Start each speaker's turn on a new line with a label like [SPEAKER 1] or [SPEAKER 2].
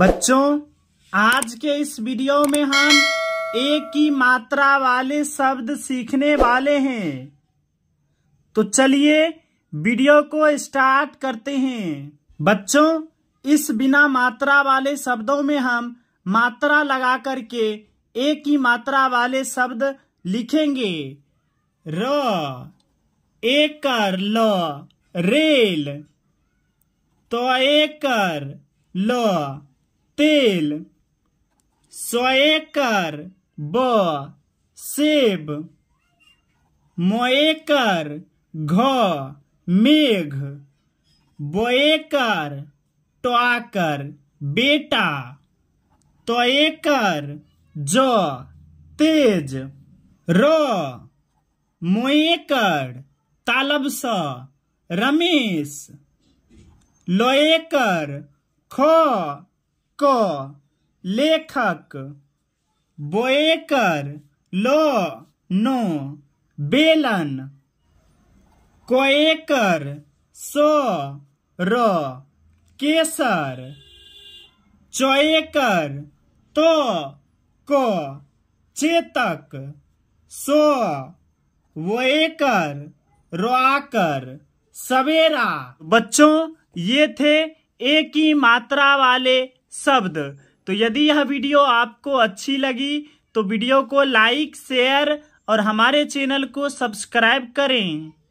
[SPEAKER 1] बच्चों आज के इस वीडियो में हम एक की मात्रा वाले शब्द सीखने वाले हैं तो चलिए वीडियो को स्टार्ट करते हैं बच्चों इस बिना मात्रा वाले शब्दों में हम मात्रा लगा करके एक की मात्रा वाले शब्द लिखेंगे र एकर ल रेल तो एकर ल तेल सोएकर ब सेब मोएकर घ मेघ बोएकर टोआकर बेटा तोएकर ज तेज र मोएकर तालब स रमेश लोएकर ख क लेखक बोएकर लो नो बेलन कोएकर सो र केसर चोएकर तो को चेतक सो वोएकर रोआकर सवेरा बच्चों ये थे एक ही मात्रा वाले शब्द तो यदि यह वीडियो आपको अच्छी लगी तो वीडियो को लाइक शेयर और हमारे चैनल को सब्सक्राइब करें